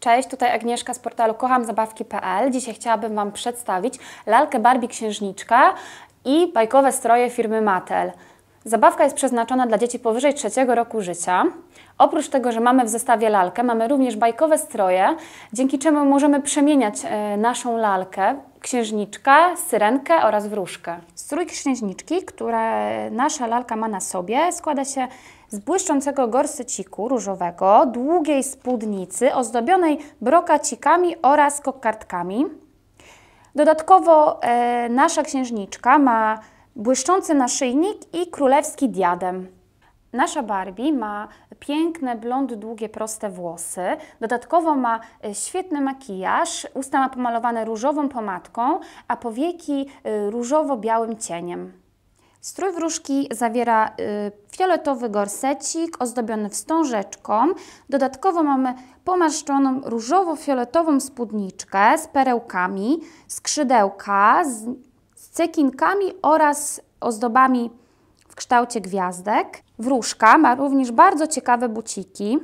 Cześć, tutaj Agnieszka z portalu kochamzabawki.pl. Dzisiaj chciałabym Wam przedstawić lalkę Barbie Księżniczka i bajkowe stroje firmy Mattel. Zabawka jest przeznaczona dla dzieci powyżej trzeciego roku życia. Oprócz tego, że mamy w zestawie lalkę, mamy również bajkowe stroje, dzięki czemu możemy przemieniać e, naszą lalkę, księżniczkę, syrenkę oraz wróżkę. Strój księżniczki, które nasza lalka ma na sobie, składa się z błyszczącego gorseciku różowego, długiej spódnicy ozdobionej brokacikami oraz kokardkami. Dodatkowo e, nasza księżniczka ma błyszczący naszyjnik i królewski diadem. Nasza Barbie ma piękne, blond, długie, proste włosy. Dodatkowo ma e, świetny makijaż, usta ma pomalowane różową pomadką, a powieki e, różowo-białym cieniem. Strój wróżki zawiera e, fioletowy gorsecik ozdobiony wstążeczką. Dodatkowo mamy pomarszczoną różowo-fioletową spódniczkę z perełkami, skrzydełka z, z cekinkami oraz ozdobami kształcie gwiazdek. Wróżka ma również bardzo ciekawe buciki.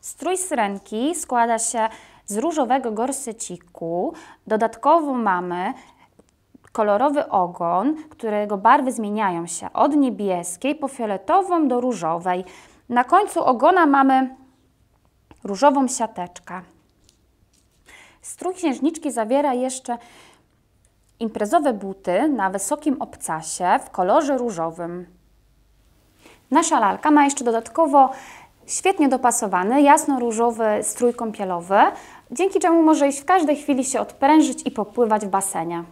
Strój syrenki składa się z różowego gorseciku. Dodatkowo mamy kolorowy ogon, którego barwy zmieniają się od niebieskiej po fioletową do różowej. Na końcu ogona mamy różową siateczkę. Strój księżniczki zawiera jeszcze imprezowe buty na wysokim obcasie w kolorze różowym. Nasza lalka ma jeszcze dodatkowo świetnie dopasowany, jasno-różowy strój kąpielowy, dzięki czemu może iść w każdej chwili się odprężyć i popływać w basenie.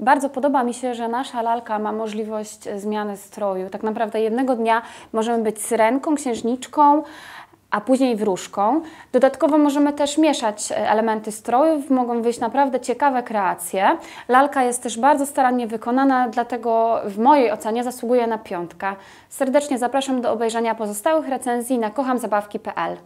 Bardzo podoba mi się, że nasza lalka ma możliwość zmiany stroju. Tak naprawdę jednego dnia możemy być syrenką, księżniczką, a później wróżką. Dodatkowo możemy też mieszać e, elementy strojów, mogą wyjść naprawdę ciekawe kreacje. Lalka jest też bardzo starannie wykonana, dlatego w mojej ocenie zasługuje na piątkę. Serdecznie zapraszam do obejrzenia pozostałych recenzji na kochamzabawki.pl.